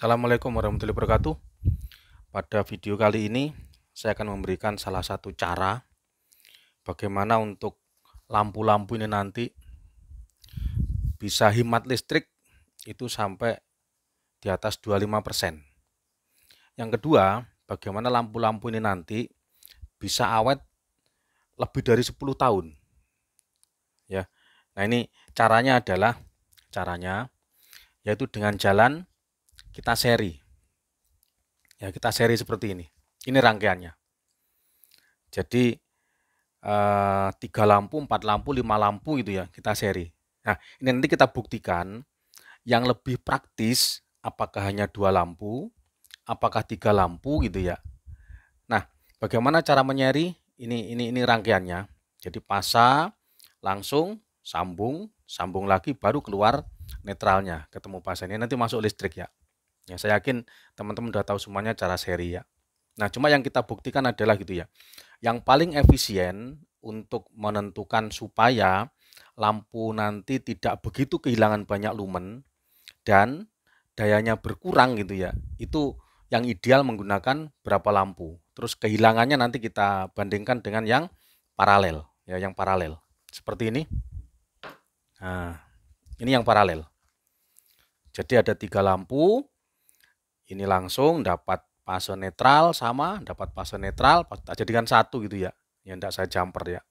Assalamualaikum warahmatullahi wabarakatuh. Pada video kali ini saya akan memberikan salah satu cara bagaimana untuk lampu-lampu ini nanti bisa hemat listrik itu sampai di atas 25%. Yang kedua, bagaimana lampu-lampu ini nanti bisa awet lebih dari 10 tahun. Ya. Nah, ini caranya adalah caranya yaitu dengan jalan kita seri. Ya, kita seri seperti ini. Ini rangkaiannya. Jadi eh, tiga lampu, empat lampu, lima lampu itu ya kita seri. Nah, ini nanti kita buktikan yang lebih praktis apakah hanya dua lampu, apakah tiga lampu gitu ya. Nah, bagaimana cara menyeri? Ini ini ini rangkaiannya. Jadi pasang, langsung sambung, sambung lagi baru keluar netralnya, ketemu ini nanti masuk listrik ya. Ya, saya yakin teman-teman sudah tahu semuanya cara seri ya. Nah, cuma yang kita buktikan adalah gitu ya. Yang paling efisien untuk menentukan supaya lampu nanti tidak begitu kehilangan banyak lumen dan dayanya berkurang gitu ya. Itu yang ideal menggunakan berapa lampu. Terus kehilangannya nanti kita bandingkan dengan yang paralel, ya yang paralel. Seperti ini. Nah, ini yang paralel. Jadi ada tiga lampu, ini langsung dapat fase netral sama dapat fase netral tak jadikan satu gitu ya yang tidak saya jumper ya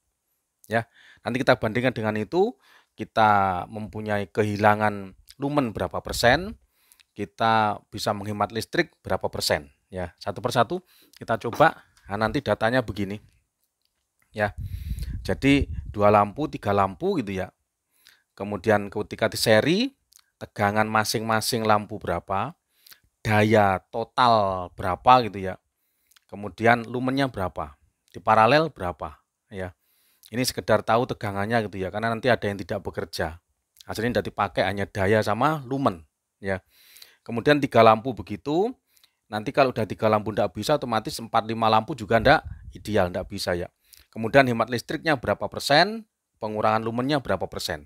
ya nanti kita bandingkan dengan itu kita mempunyai kehilangan lumen berapa persen kita bisa menghemat listrik berapa persen ya satu persatu kita coba nah, nanti datanya begini ya jadi dua lampu tiga lampu gitu ya kemudian ketika di seri tegangan masing-masing lampu berapa daya total berapa gitu ya. Kemudian lumennya berapa? Di paralel berapa ya. Ini sekedar tahu tegangannya gitu ya karena nanti ada yang tidak bekerja. Hasilnya tidak dipakai hanya daya sama lumen ya. Kemudian tiga lampu begitu. Nanti kalau udah tiga lampu tidak bisa otomatis empat, lima lampu juga tidak ideal, tidak bisa ya. Kemudian hemat listriknya berapa persen, pengurangan lumennya berapa persen.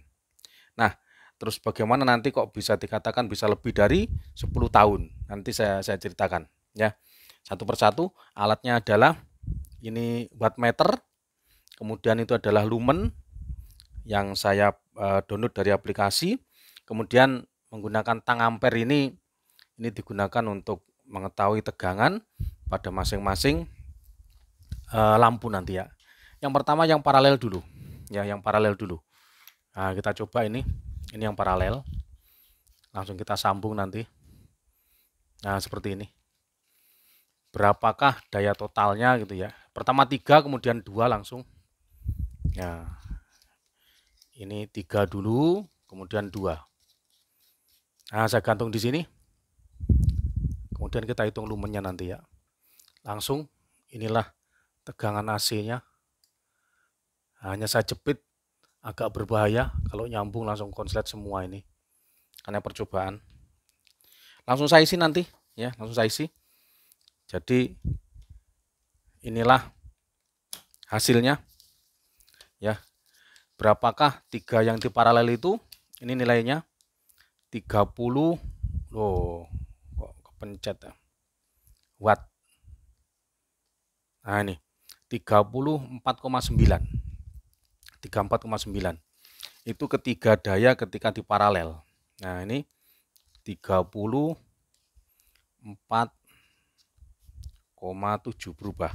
Nah, Terus bagaimana nanti kok bisa dikatakan bisa lebih dari 10 tahun? Nanti saya saya ceritakan ya. Satu persatu alatnya adalah ini wattmeter, kemudian itu adalah lumen yang saya eh, download dari aplikasi. Kemudian menggunakan tang ampere ini ini digunakan untuk mengetahui tegangan pada masing-masing eh, lampu nanti ya. Yang pertama yang paralel dulu. Ya, yang paralel dulu. Nah, kita coba ini ini yang paralel langsung kita sambung nanti nah seperti ini berapakah daya totalnya gitu ya pertama tiga kemudian dua langsung ya ini tiga dulu kemudian dua nah saya gantung di sini kemudian kita hitung lumennya nanti ya langsung inilah tegangan AC nya hanya saya jepit agak berbahaya kalau nyambung langsung konslet semua ini karena percobaan langsung saya isi nanti ya langsung saya isi jadi inilah hasilnya ya berapakah tiga yang di paralel itu ini nilainya 30 loh kok kepencet ya watt nah ini 34,9 34,9 itu ketiga daya ketika di paralel. nah ini 30 4,7 berubah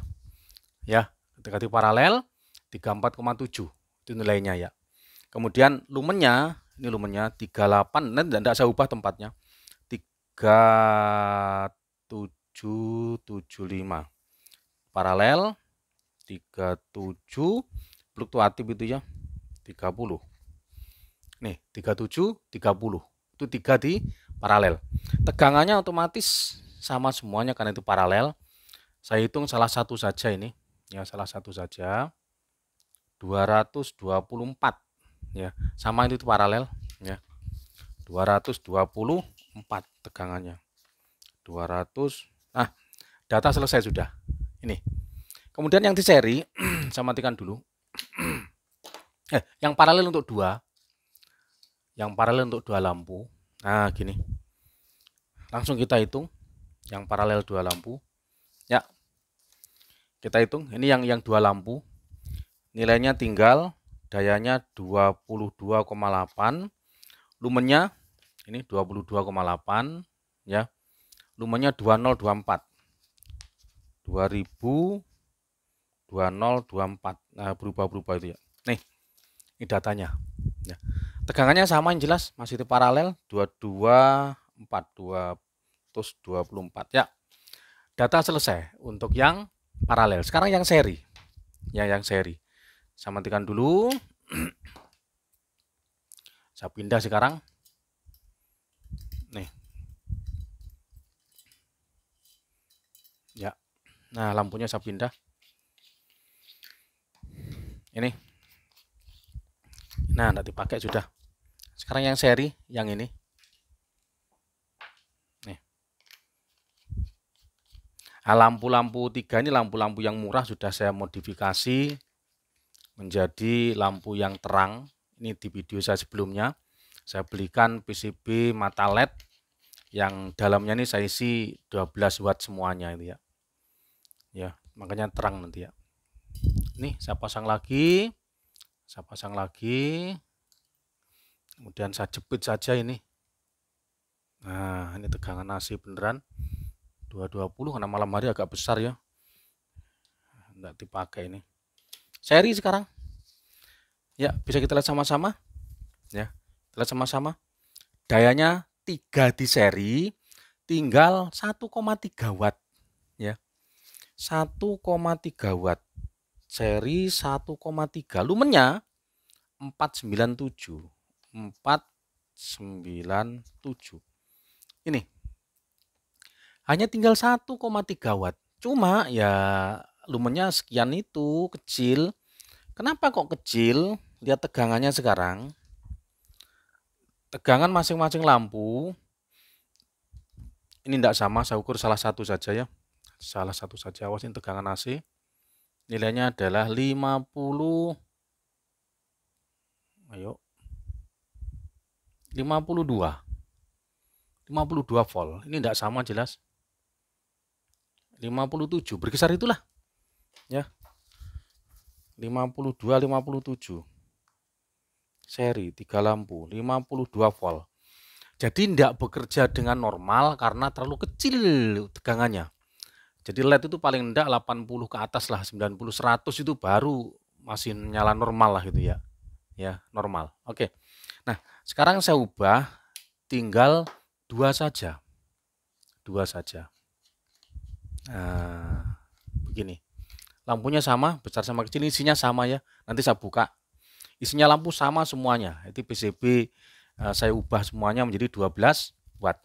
ya ketika di paralel 34,7 itu nilainya ya kemudian lumennya ini lumennya 38 dan tidak saya ubah tempatnya 3775 paralel 37 fluktuatif itu ya 30 nih 37 30 itu tiga di paralel tegangannya otomatis sama semuanya karena itu paralel saya hitung salah satu saja ini ya salah satu saja 224 ya sama itu, paralel ya 224 tegangannya 200 nah data selesai sudah ini kemudian yang di seri saya matikan dulu eh, yang paralel untuk dua yang paralel untuk dua lampu nah gini langsung kita hitung yang paralel dua lampu ya kita hitung ini yang yang dua lampu nilainya tinggal dayanya 22,8 lumennya ini 22,8 ya lumennya 2024 2000 2024 nah, berubah-berubah itu ya. Nih, ini datanya. Ya. Tegangannya sama yang jelas, masih itu paralel 22 42 terus 24 ya. Data selesai untuk yang paralel. Sekarang yang seri. Ya, yang seri. Saya matikan dulu. Saya pindah sekarang. Nih. Ya. Nah, lampunya saya pindah ini nah tidak pakai sudah sekarang yang seri yang ini nih nah, lampu-lampu nah, tiga ini lampu-lampu yang murah sudah saya modifikasi menjadi lampu yang terang ini di video saya sebelumnya saya belikan PCB mata LED yang dalamnya ini saya isi 12 watt semuanya itu ya. Ya, makanya terang nanti ya nih saya pasang lagi saya pasang lagi kemudian saya jepit saja ini nah ini tegangan nasi beneran 220 karena malam hari agak besar ya enggak dipakai ini seri sekarang ya bisa kita lihat sama-sama ya kita lihat sama-sama dayanya 3 di seri tinggal 1,3 watt ya 1,3 watt seri 1,3 lumennya 497 497 ini hanya tinggal 1,3 watt cuma ya lumennya sekian itu kecil kenapa kok kecil lihat tegangannya sekarang tegangan masing-masing lampu ini tidak sama saya ukur salah satu saja ya salah satu saja awasin tegangan AC nilainya adalah 50 ayo 52 52 volt ini tidak sama jelas 57 berkisar itulah ya 52 57 seri 3 lampu 52 volt jadi tidak bekerja dengan normal karena terlalu kecil tegangannya jadi LED itu paling enggak 80 ke atas lah, 90 100 itu baru masih nyala normal lah gitu ya. Ya, normal. Oke. Nah, sekarang saya ubah tinggal dua saja. Dua saja. Nah, begini. Lampunya sama, besar sama kecil, isinya sama ya. Nanti saya buka. Isinya lampu sama semuanya. Itu PCB eh, saya ubah semuanya menjadi 12 watt.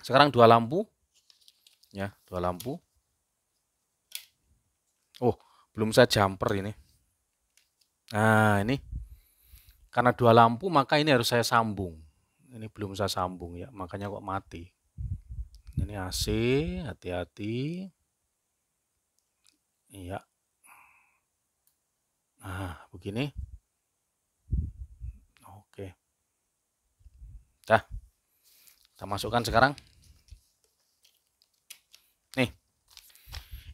Sekarang dua lampu, ya dua lampu oh belum saya jumper ini nah ini karena dua lampu maka ini harus saya sambung ini belum saya sambung ya makanya kok mati ini AC hati-hati iya nah begini oke dah kita masukkan sekarang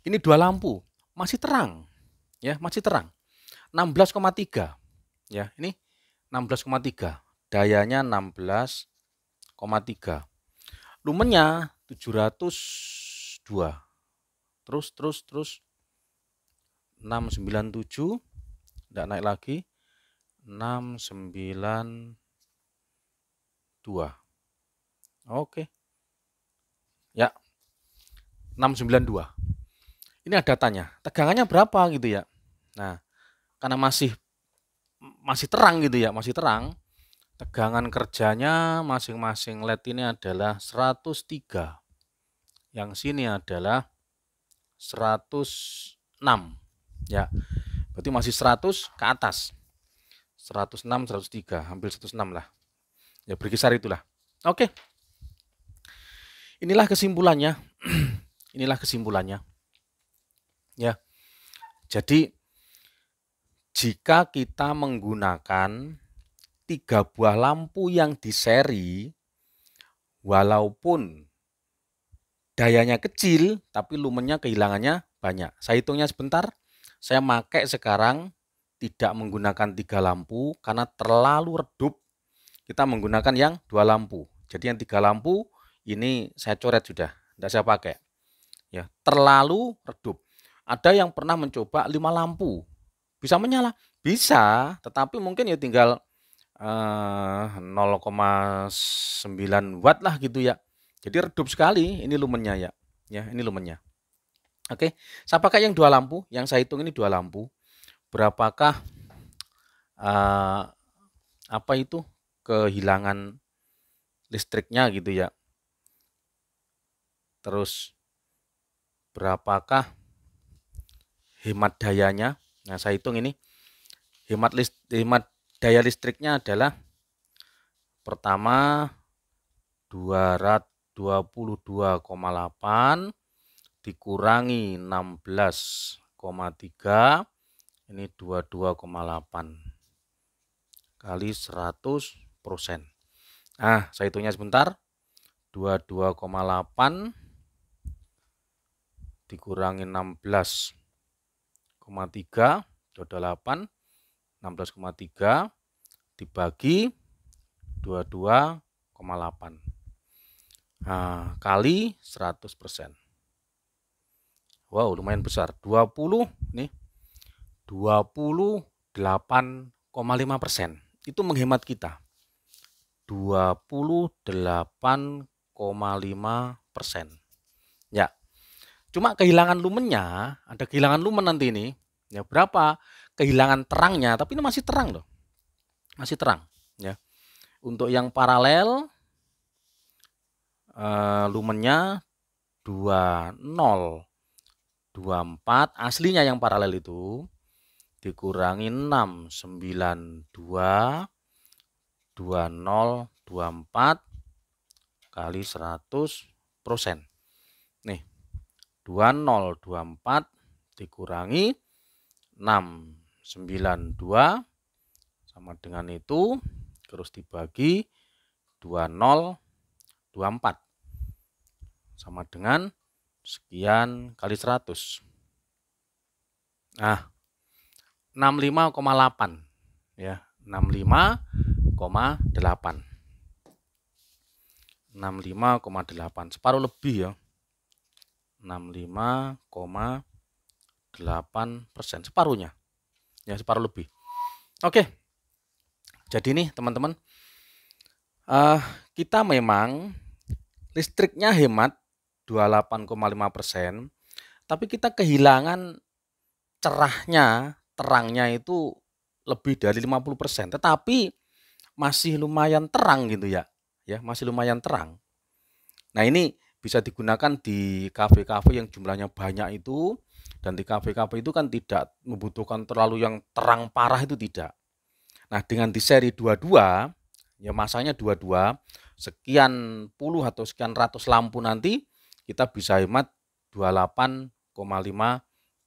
Ini dua lampu, masih terang. Ya, masih terang. 16,3. Ya, ini 16,3. Dayanya 16,3. Lumennya 702. Terus terus terus 697 tidak naik lagi 692 oke ya 692 ini ada tanya tegangannya berapa gitu ya nah karena masih masih terang gitu ya masih terang tegangan kerjanya masing-masing led ini adalah 103 yang sini adalah 106 ya berarti masih 100 ke atas 106 103 hampir 106 lah ya berkisar itulah oke inilah kesimpulannya inilah kesimpulannya Ya. Jadi jika kita menggunakan tiga buah lampu yang di seri, walaupun dayanya kecil tapi lumennya kehilangannya banyak. Saya hitungnya sebentar. Saya pakai sekarang tidak menggunakan tiga lampu karena terlalu redup. Kita menggunakan yang dua lampu. Jadi yang tiga lampu ini saya coret sudah, tidak saya pakai. Ya, terlalu redup. Ada yang pernah mencoba lima lampu. Bisa menyala? Bisa, tetapi mungkin ya tinggal eh, 0,9 watt lah gitu ya. Jadi redup sekali ini lumennya ya. Ya, ini lumennya. Oke, saya pakai yang dua lampu, yang saya hitung ini dua lampu. Berapakah eh, apa itu kehilangan listriknya gitu ya. Terus berapakah hemat dayanya. Nah, saya hitung ini hemat list, hemat daya listriknya adalah pertama 222,8 dikurangi 16,3 ini 22,8 kali 100 persen. Nah, saya hitungnya sebentar. 22,8 dikurangi 16 16,3 28 16,3 dibagi 22,8 nah, kali 100% Wow lumayan besar 20 nih 28,5 persen itu menghemat kita 28,5 persen Cuma kehilangan lumennya, ada kehilangan lumen nanti ini, ya berapa? Kehilangan terangnya, tapi ini masih terang loh. Masih terang, ya. Untuk yang paralel uh, lumennya 20 24 aslinya yang paralel itu dikurangi 6 92 20 24 kali 100 persen 2024 dikurangi 692 sama dengan itu terus dibagi 2024 sama dengan sekian kali 100. Nah, 65,8 ya, 65,8. 65,8 separuh lebih ya. 65,8 persen separuhnya ya separuh lebih oke jadi nih teman-teman uh, kita memang listriknya hemat 28,5 persen tapi kita kehilangan cerahnya terangnya itu lebih dari 50 persen tetapi masih lumayan terang gitu ya ya masih lumayan terang nah ini bisa digunakan di kafe-kafe yang jumlahnya banyak itu dan di kafe-kafe itu kan tidak membutuhkan terlalu yang terang parah itu tidak. Nah, dengan di seri 22 ya masanya 22 sekian puluh atau sekian ratus lampu nanti kita bisa hemat 28,5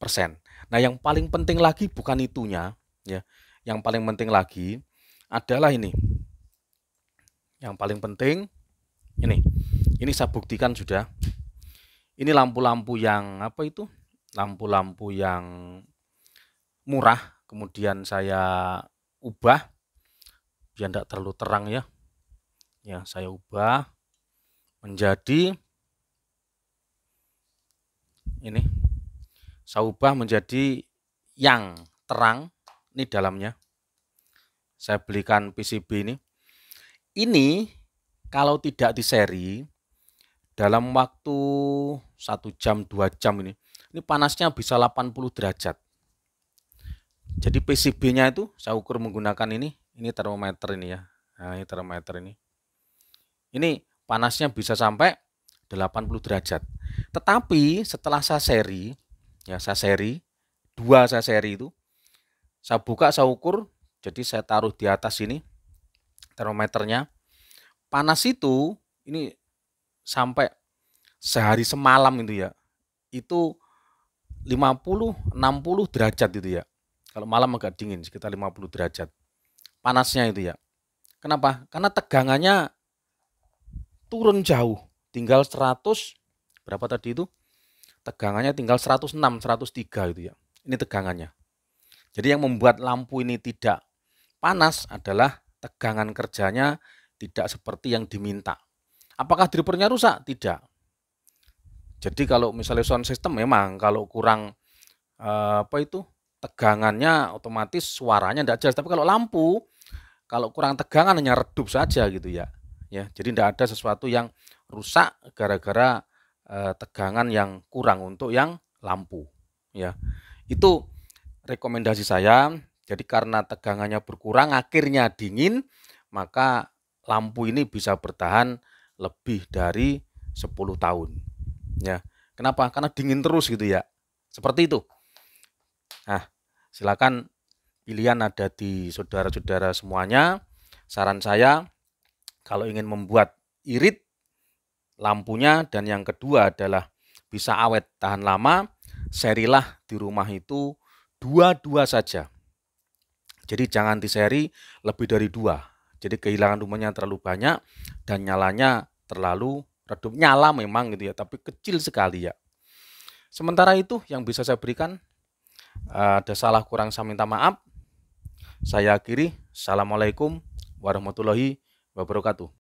persen. Nah, yang paling penting lagi bukan itunya ya. Yang paling penting lagi adalah ini. Yang paling penting ini ini saya buktikan sudah. Ini lampu-lampu yang apa itu? Lampu-lampu yang murah, kemudian saya ubah biar tidak terlalu terang ya. Ya, saya ubah menjadi ini. Saya ubah menjadi yang terang ini dalamnya. Saya belikan PCB ini. Ini kalau tidak di seri dalam waktu satu jam dua jam ini ini panasnya bisa 80 derajat jadi PCB-nya itu saya ukur menggunakan ini ini termometer ini ya nah, ini termometer ini ini panasnya bisa sampai 80 derajat tetapi setelah saya seri ya saya seri dua saya seri itu saya buka saya ukur jadi saya taruh di atas ini termometernya panas itu ini sampai sehari semalam itu ya. Itu 50 60 derajat itu ya. Kalau malam agak dingin sekitar 50 derajat. Panasnya itu ya. Kenapa? Karena tegangannya turun jauh. Tinggal 100 berapa tadi itu? Tegangannya tinggal 106, 103 itu ya. Ini tegangannya. Jadi yang membuat lampu ini tidak panas adalah tegangan kerjanya tidak seperti yang diminta. Apakah drivernya rusak? Tidak. Jadi kalau misalnya sound system memang kalau kurang eh, apa itu tegangannya otomatis suaranya tidak jelas. Tapi kalau lampu kalau kurang tegangan hanya redup saja gitu ya. Ya, jadi tidak ada sesuatu yang rusak gara-gara eh, tegangan yang kurang untuk yang lampu. Ya, itu rekomendasi saya. Jadi karena tegangannya berkurang, akhirnya dingin, maka lampu ini bisa bertahan lebih dari 10 tahun. Ya. Kenapa? Karena dingin terus gitu ya. Seperti itu. Nah, silakan pilihan ada di saudara-saudara semuanya. Saran saya kalau ingin membuat irit lampunya dan yang kedua adalah bisa awet tahan lama, serilah di rumah itu dua-dua saja. Jadi jangan diseri lebih dari dua jadi kehilangan rumahnya terlalu banyak dan nyalanya terlalu redup. Nyala memang gitu ya, tapi kecil sekali ya. Sementara itu yang bisa saya berikan ada salah kurang saya minta maaf. Saya akhiri. Assalamualaikum warahmatullahi wabarakatuh.